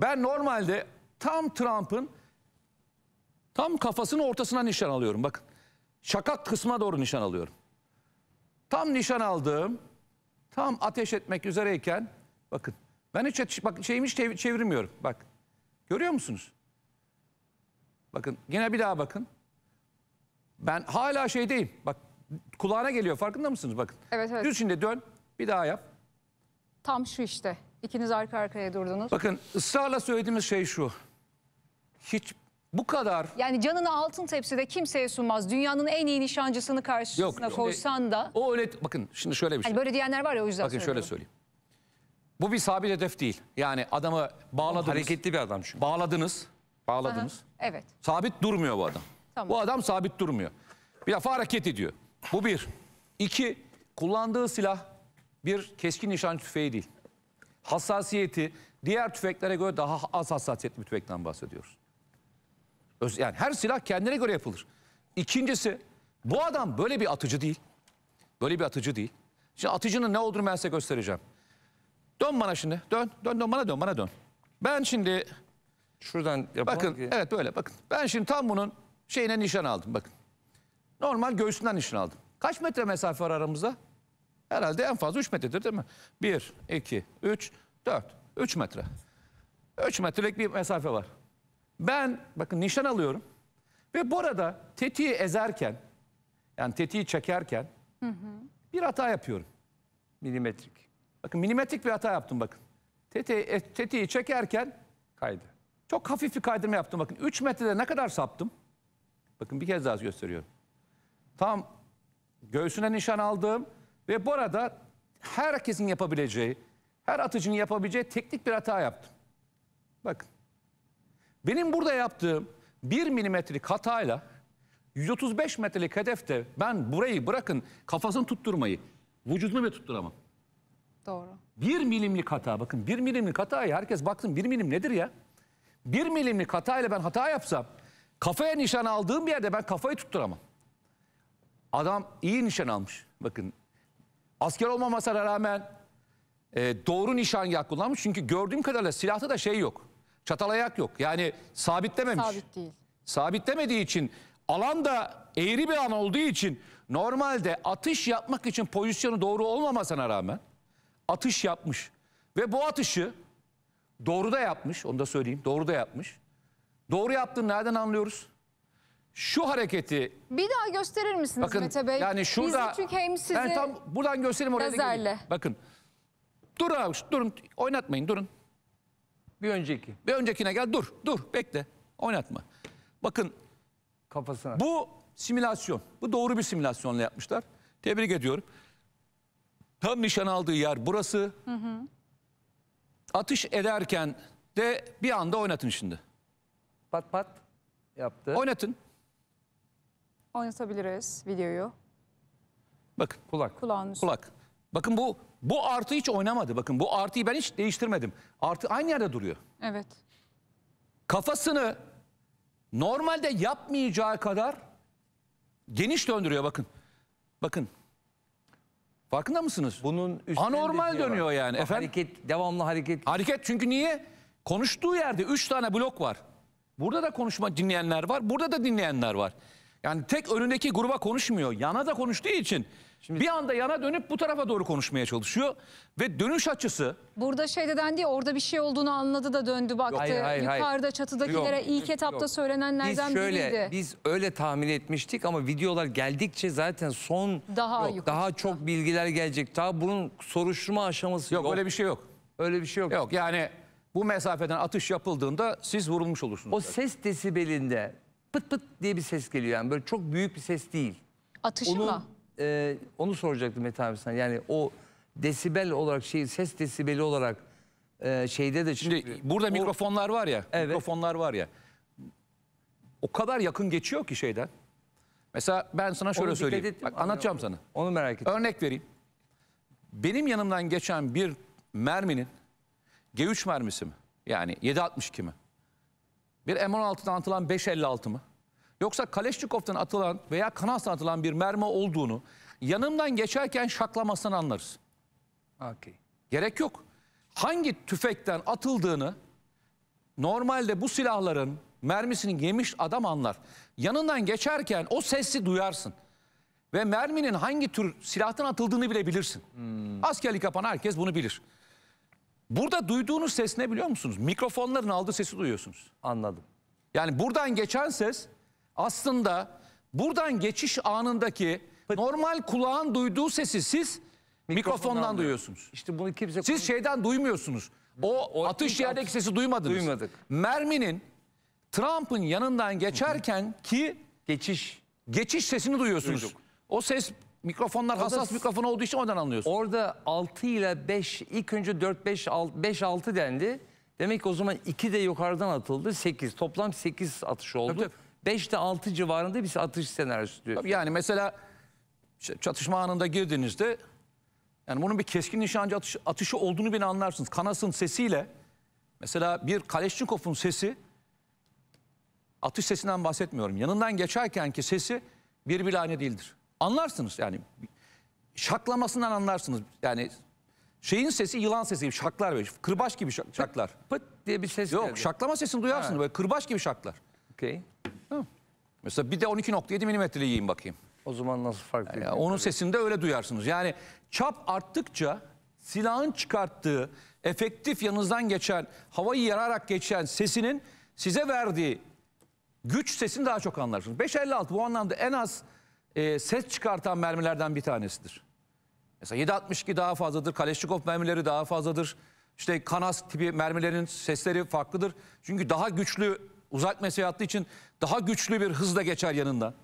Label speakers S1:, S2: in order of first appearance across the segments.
S1: Ben normalde tam Trump'ın tam kafasının ortasına nişan alıyorum. Bakın şakak kısma doğru nişan alıyorum. Tam nişan aldığım tam ateş etmek üzereyken bakın ben hiç bak, şeyimi hiç çevirmiyorum. Bak görüyor musunuz? Bakın yine bir daha bakın. Ben hala şeydeyim. Bak kulağına geliyor farkında mısınız? Bakın. Evet evet. Düz şimdi dön bir daha yap. Tam şu işte. İkiniz arka arkaya durdunuz. Bakın ısrarla söylediğimiz şey şu. Hiç bu kadar... Yani canını altın tepside kimseye sunmaz. Dünyanın en iyi nişancısını karşısına Yok, e, koysan da... O öyle... Bakın şimdi şöyle bir şey. Hani böyle diyenler var ya o yüzden Bakın söylüyorum. şöyle söyleyeyim. Bu bir sabit hedef değil. Yani adamı bağladınız. Ama hareketli bir adam çünkü. Bağladınız. Bağladınız. Aha, evet. Sabit durmuyor bu adam. Tamam. Bu adam sabit durmuyor. Bir defa hareket ediyor. Bu bir. İki, kullandığı silah bir keskin nişan tüfeği değil hassasiyeti diğer tüfeklere göre daha az hassasiyetli bir tüfekten bahsediyoruz. Öz, yani her silah kendine göre yapılır. İkincisi bu adam böyle bir atıcı değil. Böyle bir atıcı değil. Şimdi atıcının ne olduğunu ben size göstereceğim. Dön bana şimdi. Dön. Dön dön bana dön bana dön. Ben şimdi şuradan Bakın ki. evet böyle bakın. Ben şimdi tam bunun şeyine nişan aldım bakın. Normal göğsünden nişan aldım. Kaç metre mesafe var aramızda? Herhalde en fazla 3 metredir değil mi? 1, 2, 3, 4. 3 metre. 3 metrelik bir mesafe var. Ben bakın nişan alıyorum. Ve burada tetiği ezerken, yani tetiği çekerken hı hı. bir hata yapıyorum. Milimetrik. Bakın milimetrik bir hata yaptım bakın. Tetiği, e, tetiği çekerken kaydı. Çok hafif bir kaydırma yaptım bakın. 3 metrede ne kadar saptım? Bakın bir kez daha gösteriyorum. Tam göğsüne nişan aldım. Ve bu arada herkesin yapabileceği, her atıcının yapabileceği teknik bir hata yaptım. Bakın. Benim burada yaptığım 1 milimetrelik hatayla 135 metrelik hedefte ben burayı bırakın kafasını tutturmayı, vücudunu bile tutturamam. Doğru. 1 milimlik hata bakın 1 milimlik hatayı herkes baksın 1 milim nedir ya? 1 milimlik hatayla ben hata yapsam kafaya nişan aldığım bir yerde ben kafayı tutturamam. Adam iyi nişan almış. Bakın Asker olmamasına rağmen e, doğru nişangah kullanmış. Çünkü gördüğüm kadarıyla silahta da şey yok. Çatal ayak yok. Yani sabitlememiş. Sabit değil. Sabitlemediği için alan da eğri bir an olduğu için normalde atış yapmak için pozisyonu doğru olmamasına rağmen atış yapmış. Ve bu atışı doğru da yapmış. Onu da söyleyeyim. Doğru da yapmış. Doğru yaptığını nereden anlıyoruz? şu hareketi Bir daha gösterir misiniz bakın Mete Bey? yani şurada Bizi çünkü hem sizi ben tam buradan göstereyim oraya da Bakın. Durun abi durun oynatmayın durun. Bir önceki Bir öncekine gel dur dur bekle oynatma. Bakın kafasına. Bu simülasyon. Bu doğru bir simülasyonla yapmışlar. Tebrik ediyorum. Tam nişan aldığı yer burası. Atış ederken de bir anda oynatın şimdi. Pat pat yaptı. Oynatın. Oynatabiliriz videoyu. Bakın. Kulak. Kulağın üstü. Kulak. Bakın bu bu artı hiç oynamadı. Bakın bu artıyı ben hiç değiştirmedim. Artı aynı yerde duruyor. Evet. Kafasını normalde yapmayacağı kadar geniş döndürüyor bakın. Bakın. Farkında mısınız? Bunun Anormal şey dönüyor var. yani. Efendim? Hareket, devamlı hareket. Hareket çünkü niye? Konuştuğu yerde 3 tane blok var. Burada da konuşma dinleyenler var. Burada da dinleyenler var. Yani tek önündeki gruba konuşmuyor. Yana da konuştuğu için Şimdi... bir anda yana dönüp bu tarafa doğru konuşmaya çalışıyor. Ve dönüş açısı... Burada şey deden değil orada bir şey olduğunu anladı da döndü baktı. Hayır, hayır, Yukarıda çatıdakilere yok, ilk etapta yok. söylenenlerden biz şöyle, biriydi. Biz öyle tahmin etmiştik ama videolar geldikçe zaten son... Daha yok, Daha çok bilgiler gelecek. Daha bunun soruşturma aşaması yok. Yok öyle bir şey yok. Öyle bir şey yok. Yok yani bu mesafeden atış yapıldığında siz vurulmuş olursunuz. O ses desibelinde pıt pıt diye bir ses geliyor yani böyle çok büyük bir ses değil. Atışı Onun, mı? E, onu soracaktım Mete abi sana yani o desibel olarak şey ses desibeli olarak e, şeyde de çünkü Şimdi burada o, mikrofonlar var ya evet. mikrofonlar var ya o kadar yakın geçiyor ki şeyden. Mesela ben sana şöyle onu söyleyeyim. Ettim, Bak, anlatacağım onu, sana. Onu merak ettim. Örnek vereyim. Benim yanımdan geçen bir merminin G3 mermisi mi? Yani 7.62 mi? Bir M16'dan atılan 5.56 mı? Yoksa Kaleşnikov'tan atılan veya Kanas'tan atılan bir mermi olduğunu yanımdan geçerken şaklamasını anlarız. Okay. Gerek yok. Hangi tüfekten atıldığını normalde bu silahların mermisini yemiş adam anlar. Yanından geçerken o sesi duyarsın. Ve merminin hangi tür silahtan atıldığını bile bilirsin. Hmm. Askerlik yapan herkes bunu bilir. Burada duyduğunuz ses ne biliyor musunuz? Mikrofonların aldığı sesi duyuyorsunuz. Anladım. Yani buradan geçen ses aslında buradan geçiş anındaki normal kulağın duyduğu sesi siz mikrofondan, mikrofondan duyuyorsunuz. İşte bunu kimse Siz şeyden duymuyorsunuz. O, o atış yerdeki atış... sesi duymadınız. Duymadık. Merminin Trump'ın yanından geçerken ki geçiş geçiş sesini duyuyorsunuz. Duyduk. O ses mikrofonlar hassas orada, mikrofon olduğu için oradan anlıyorsun. Orada 6 ile 5 ilk önce 4 5 6 5 6 dendi. Demek ki o zaman 2 de yukarıdan atıldı. 8 toplam 8 atış oldu. Tabii, tabii. 5 de 6 civarında bir atış senaryosu diyor. yani mesela çatışma anında girdiğinizde yani bunun bir keskin nişancı atış, atışı olduğunu bile anlarsınız. Kanas'ın sesiyle mesela bir Kaleşnikov'un sesi atış sesinden bahsetmiyorum. Yanından geçerkenki ki sesi bir aynı değildir. Anlarsınız yani şaklamasından anlarsınız. Yani şeyin sesi yılan sesi gibi şaklar böyle. Kırbaç gibi şak, şaklar. Pıt diye bir ses Yok geldi. şaklama sesini duyarsınız Ha. böyle kırbaç gibi şaklar. Okey. Mesela bir de 12.7 milimetreli yiyeyim bakayım. O zaman nasıl farklı? Ya onun sesinde öyle duyarsınız. Yani çap arttıkça silahın çıkarttığı efektif yanınızdan geçen, havayı yararak geçen sesinin size verdiği güç sesini daha çok anlarsınız. 5.56 bu anlamda en az e, ses çıkartan mermilerden bir tanesidir. Mesela 7.62 daha fazladır, Kaleşnikov mermileri daha fazladır. İşte kanas tipi mermilerin sesleri farklıdır. Çünkü daha güçlü uzak mesafe attığı için daha güçlü bir hızla geçer yanında.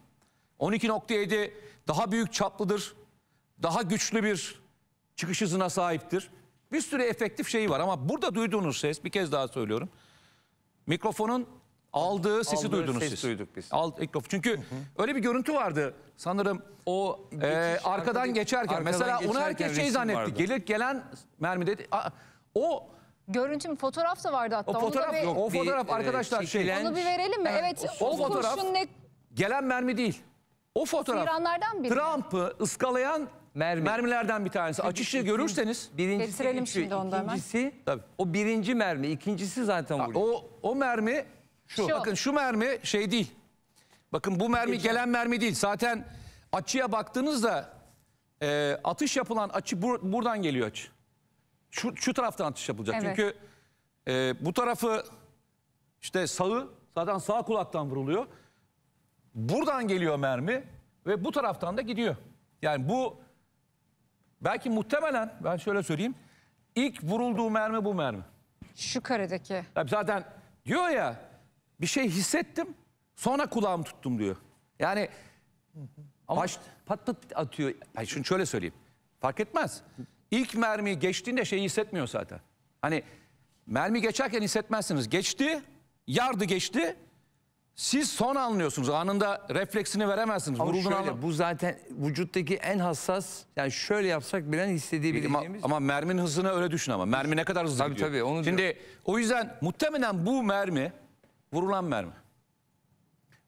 S1: 12.7 daha büyük çaplıdır. Daha güçlü bir çıkış hızına sahiptir. Bir sürü efektif şeyi var ama burada duyduğunuz ses bir kez daha söylüyorum. Mikrofonun Aldığı sesi Aldığı duydunuz ses siz. duyduk biz. Al, Eklof. Çünkü öyle bir görüntü vardı sanırım o e, arkadan, arkadan geçerken. arkadan Mesela onu herkes şey resim zannetti. vardı. Gelir gelen mermide Aa, o Görüntü mü? Fotoğraf da vardı hatta. o fotoğraf Onu da bir, o bir, fotoğraf e, arkadaşlar şey. onu bir verelim mi? Evet. o o fotoğraf- kurşun Gelen mermi değil. O fotoğraf Sıyıranlardan Trump'ı ıskalayan Mermi. mermilerden bir tanesi. Açışı görürseniz Birincisi Getirelim geçiyor, şimdi ondan hemen. ikincisi- o birinci mermi, ikincisi zaten vuruyor. o o mermi şu. Bakın şu mermi şey değil. Bakın bu mermi Geçen. gelen mermi değil. Zaten açıya baktığınızda e, atış yapılan açı bur buradan geliyor açı. Şu, şu taraftan atış yapılacak. Evet. Çünkü e, bu tarafı işte sağı zaten sağ kulaktan vuruluyor. Buradan geliyor mermi ve bu taraftan da gidiyor. Yani bu belki muhtemelen ben şöyle söyleyeyim. İlk vurulduğu mermi bu mermi. Şu karedeki. Tabii zaten diyor ya bir şey hissettim sonra kulağım tuttum diyor. Yani ama baş, pat pat atıyor. Hayır, şunu şöyle söyleyeyim. Fark etmez. İlk mermiyi geçtiğinde şey hissetmiyor zaten. Hani mermi geçerken hissetmezsiniz. Geçti, yardı geçti. Siz son anlıyorsunuz. Anında refleksini veremezsiniz. Ama Vurulduğunu şöyle, anlam- bu zaten vücuttaki en hassas yani şöyle yapsak bilen ama, hissedebileceğimiz. ama merminin hızını öyle düşün ama. Mermi ne kadar hızlı Tabii gidiyor. tabii, onu Şimdi diyorum. o yüzden muhtemelen bu mermi Vurulan mermi.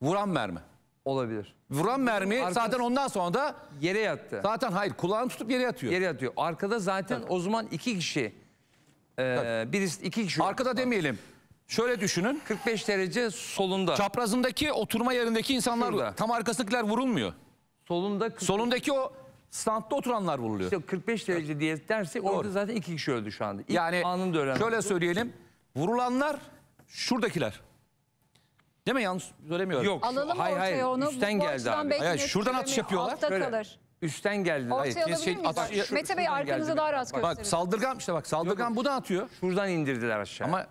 S1: Vuran mermi. Olabilir. Vuran mermi Arkası, zaten ondan sonra da yere yattı. Zaten hayır kulağını tutup yere yatıyor. Yere yatıyor. Arkada zaten Tabii. o zaman iki kişi e, birisi iki kişi. Arkada demeyelim. Şöyle düşünün. 45 derece solunda. Çaprazındaki oturma yerindeki insanlar Şurada. tam arkasındakiler vurulmuyor. Solunda 45... solundaki o standta oturanlar vuruluyor. İşte 45 derece diye dersek Doğru. orada zaten iki kişi öldü şu anda. İlk yani anında öğrendim. Şöyle söyleyelim. Vurulanlar şuradakiler. Değil mi? Yanlış söylemiyorum. Yok. Alalım hayır, ortaya hayır. onu. Üstten geldi abi. Hayır, şuradan atış yapıyorlar. Altta Böyle. kalır. Üstten geldi. Ortaya Hayır, şey, Atış, Mete Bey arkanıza daha rahat bak, bak saldırgan işte bak saldırgan Yok, bu da atıyor. Şuradan indirdiler aşağı. Ama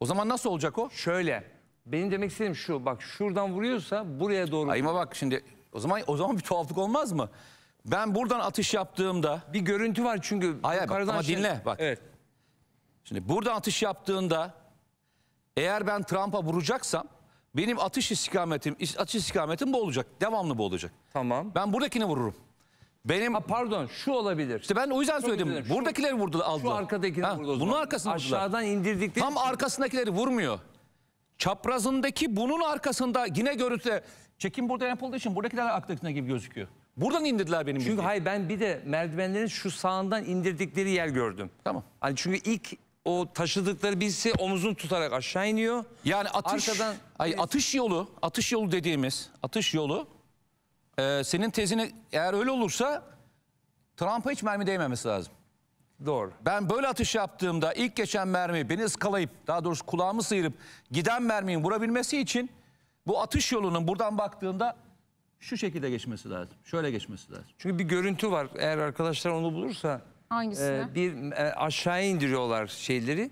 S1: o zaman nasıl olacak o? Şöyle. Benim demek istediğim şu. Bak şuradan vuruyorsa buraya doğru. Ayıma bak şimdi. O zaman o zaman bir tuhaflık olmaz mı? Ben buradan atış yaptığımda bir görüntü var çünkü. Hayır, bak, ama şey... dinle bak. Evet. Şimdi buradan atış yaptığında eğer ben Trump'a vuracaksam benim atış istikametim, atış istikametim bu olacak. Devamlı bu olacak. Tamam. Ben buradakini vururum. Benim ha, pardon şu olabilir. İşte ben o yüzden Çok söyledim. Üzülürüm. Buradakileri vurdu aldı. Şu arkadakini ha, vurdu. Bunun arkasını Aşağıdan indirdikleri tam arkasındakileri vurmuyor. Çaprazındaki bunun arkasında yine görüntüde çekim burada yapıldığı için buradakiler arkadakine gibi gözüküyor. Buradan indirdiler benim Çünkü bildiğim. hayır ben bir de merdivenlerin şu sağından indirdikleri yer gördüm. Tamam. Hani çünkü ilk o taşıdıkları birisi omuzunu tutarak aşağı iniyor. Yani atış arkadan ay atış yolu, atış yolu dediğimiz atış yolu e, senin tezini eğer öyle olursa Trump'a hiç mermi değmemesi lazım. Doğru. Ben böyle atış yaptığımda ilk geçen mermi beni ıskalayıp daha doğrusu kulağımı sıyırıp giden mermiyi vurabilmesi için bu atış yolunun buradan baktığında şu şekilde geçmesi lazım. Şöyle geçmesi lazım. Çünkü bir görüntü var. Eğer arkadaşlar onu bulursa Hangisini? Ee, bir e, aşağıya indiriyorlar şeyleri.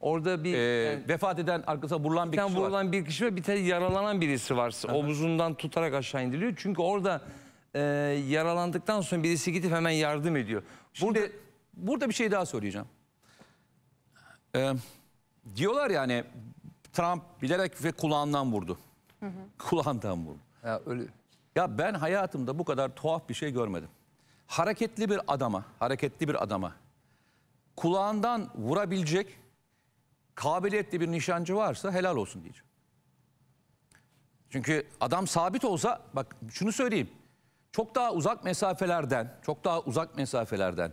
S1: Orada bir Ee, yani, e, vefat eden arkasına vurulan bir kişi var. vurulan bir kişi var, bir tane yaralanan birisi var. Omuzundan tutarak aşağı indiriliyor. Çünkü orada e, yaralandıktan sonra birisi gidip hemen yardım ediyor. Burada Burada burada bir şey daha söyleyeceğim. Ee, diyorlar yani Trump bilerek ve kulağından vurdu. Kulağından vurdu. Ya öyle Ya ben hayatımda bu kadar tuhaf bir şey görmedim hareketli bir adama, hareketli bir adama kulağından vurabilecek kabiliyetli bir nişancı varsa helal olsun diyeceğim. Çünkü adam sabit olsa bak şunu söyleyeyim. Çok daha uzak mesafelerden, çok daha uzak mesafelerden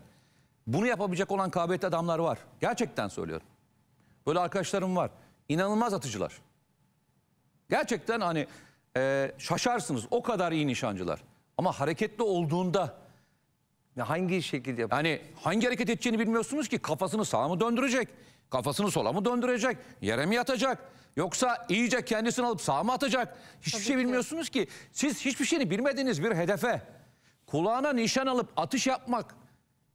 S1: bunu yapabilecek olan kabiliyetli adamlar var. Gerçekten söylüyorum. Böyle arkadaşlarım var. İnanılmaz atıcılar. Gerçekten hani e, şaşarsınız o kadar iyi nişancılar. Ama hareketli olduğunda ya hangi şekilde Yani hangi hareket edeceğini bilmiyorsunuz ki kafasını sağa mı döndürecek? Kafasını sola mı döndürecek? Yere mi yatacak? Yoksa iyice kendisini alıp sağa mı atacak? Hiçbir Tabii şey bilmiyorsunuz ki. Siz hiçbir şeyini bilmediğiniz bir hedefe kulağına nişan alıp atış yapmak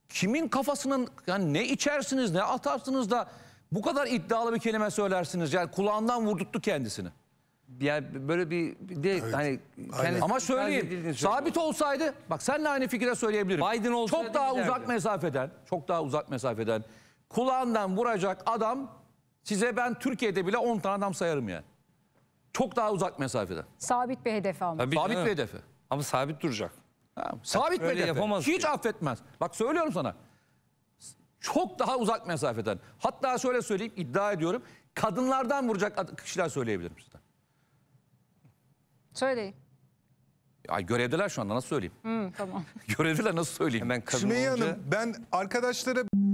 S1: kimin kafasının yani ne içersiniz ne atarsınız da bu kadar iddialı bir kelime söylersiniz. Yani kulağından vurduktu kendisini yani böyle bir, bir de hani kendisi Ama söyleyeyim sabit olsaydı bak senle aynı fikirde söyleyebilirim. Biden olsaydı çok daha giderdi. uzak mesafeden, çok daha uzak mesafeden kulağından vuracak adam size ben Türkiye'de bile 10 tane adam sayarım yani. Çok daha uzak mesafeden. Sabit bir hedef ama. Tabii sabit bir hedefi. Ama sabit duracak. Ha, sabit bir hedefi. Yapamaz Hiç ki. affetmez. Bak söylüyorum sana. Çok daha uzak mesafeden. Hatta şöyle söyleyeyim iddia ediyorum. Kadınlardan vuracak kişiler söyleyebilirim size. Söyleyin. Ay görevdeler şu anda nasıl söyleyeyim? Hı, tamam. görevdeler nasıl söyleyeyim? Hemen kadın Sümeyye olunca... Hanım ben arkadaşlara...